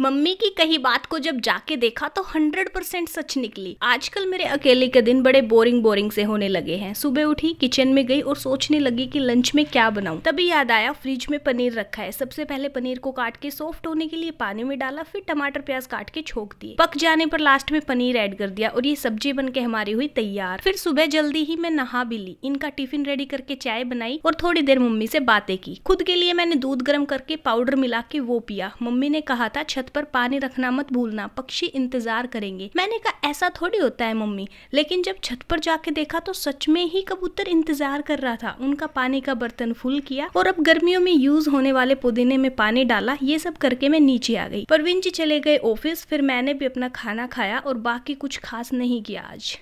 mummy की कही बात को जब जाके देखा तो 100 परसेंट सच निकली आजकल मेरे अकेले के दिन बड़े बोरिंग बोरिंग से होने लगे हैं सुबह उठी किचन में गई और सोचने लगी कि लंच में क्या बनाऊं तभी याद आया फ्रिज में पनीर रखा है सबसे पहले पनीर को काट के सॉफ्ट होने के लिए पानी में डाला फिर टमाटर प्याज काट के छोक दिए पक जाने पर लास्ट में पनीर एड कर दिया और ये सब्जी बन के हमारी हुई तैयार फिर सुबह जल्दी ही मैं नहा भी ली इनका टिफिन रेडी करके चाय बनाई और थोड़ी देर मम्मी से बातें की खुद के लिए मैंने दूध गर्म करके पाउडर मिला के वो पिया मम्मी ने कहा था छत पर पानी रखना मत भूलना पक्षी इंतजार करेंगे मैंने कहा ऐसा थोड़ी होता है मम्मी लेकिन जब छत पर जाके देखा तो सच में ही कबूतर इंतजार कर रहा था उनका पानी का बर्तन फुल किया और अब गर्मियों में यूज होने वाले पुदीने में पानी डाला ये सब करके मैं नीचे आ गई परवीन जी चले गए ऑफिस फिर मैंने भी अपना खाना खाया और बाकी कुछ खास नहीं किया आज